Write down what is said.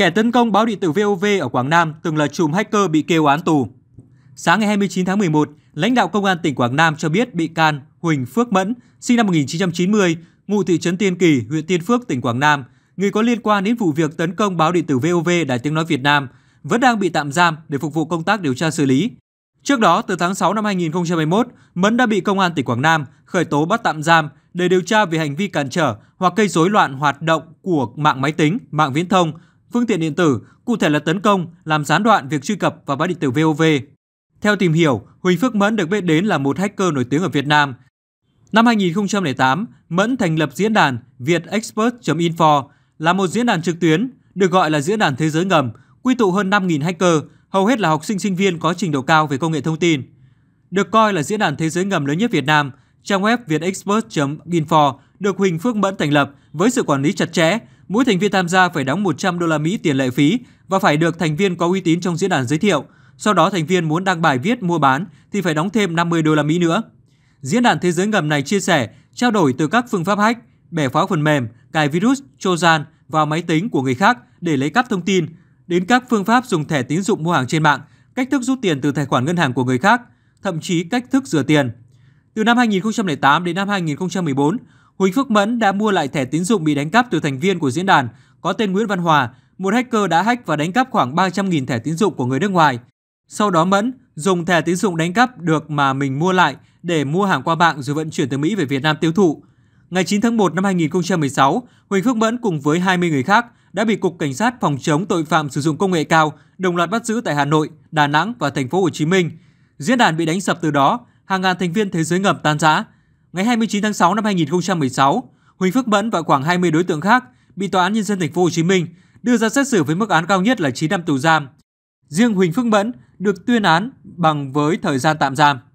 Kẻ tấn công báo điện tử VOV ở Quảng Nam từng là chùm hacker bị kêu án tù. Sáng ngày 29 tháng 11, lãnh đạo công an tỉnh Quảng Nam cho biết bị can Huỳnh Phước Mẫn, sinh năm 1990, ngụ thị trấn Tiên Kỳ, huyện Tiên Phước, tỉnh Quảng Nam, người có liên quan đến vụ việc tấn công báo điện tử VOV Đài Tiếng Nói Việt Nam, vẫn đang bị tạm giam để phục vụ công tác điều tra xử lý. Trước đó, từ tháng 6 năm 2021, Mẫn đã bị Công an tỉnh Quảng Nam khởi tố bắt tạm giam để điều tra về hành vi cản trở hoặc gây rối loạn hoạt động của mạng máy tính, mạng viễn thông phương tiện điện tử, cụ thể là tấn công, làm gián đoạn việc truy cập vào báo điện tử VOV. Theo tìm hiểu, Huỳnh Phước Mẫn được biết đến là một hacker nổi tiếng ở Việt Nam. Năm 2008, Mẫn thành lập diễn đàn vietexpert.info là một diễn đàn trực tuyến được gọi là diễn đàn thế giới ngầm, quy tụ hơn 5.000 hacker, hầu hết là học sinh sinh viên có trình độ cao về công nghệ thông tin. Được coi là diễn đàn thế giới ngầm lớn nhất Việt Nam, trang web vietexpert.info được Huỳnh Phước Mẫn thành lập với sự quản lý chặt chẽ, mỗi thành viên tham gia phải đóng 100 đô la Mỹ tiền lệ phí và phải được thành viên có uy tín trong diễn đàn giới thiệu. Sau đó thành viên muốn đăng bài viết mua bán thì phải đóng thêm 50 đô la Mỹ nữa. Diễn đàn thế giới ngầm này chia sẻ, trao đổi từ các phương pháp hack, bẻ phá phần mềm, cài virus, trojan vào máy tính của người khác để lấy cắp thông tin, đến các phương pháp dùng thẻ tín dụng mua hàng trên mạng, cách thức rút tiền từ tài khoản ngân hàng của người khác, thậm chí cách thức rửa tiền. Từ năm 2008 đến năm 2014, Huỳnh Phước Mẫn đã mua lại thẻ tín dụng bị đánh cắp từ thành viên của diễn đàn có tên Nguyễn Văn Hòa, một hacker đã hack và đánh cắp khoảng 300.000 thẻ tín dụng của người nước ngoài. Sau đó Mẫn dùng thẻ tín dụng đánh cắp được mà mình mua lại để mua hàng qua mạng rồi vận chuyển từ Mỹ về Việt Nam tiêu thụ. Ngày 9 tháng 1 năm 2016, Huỳnh Phước Mẫn cùng với 20 người khác đã bị Cục Cảnh sát phòng chống tội phạm sử dụng công nghệ cao đồng loạt bắt giữ tại Hà Nội, Đà Nẵng và thành phố Hồ Chí Minh. Diễn đàn bị đánh sập từ đó, hàng ngàn thành viên thế giới ngầm tan rã. Ngày 29 tháng 6 năm 2016, Huỳnh Phước Mẫn và khoảng 20 đối tượng khác bị tòa án nhân dân thành phố Hồ Chí Minh đưa ra xét xử với mức án cao nhất là 9 năm tù giam. Riêng Huỳnh Phước Mẫn được tuyên án bằng với thời gian tạm giam.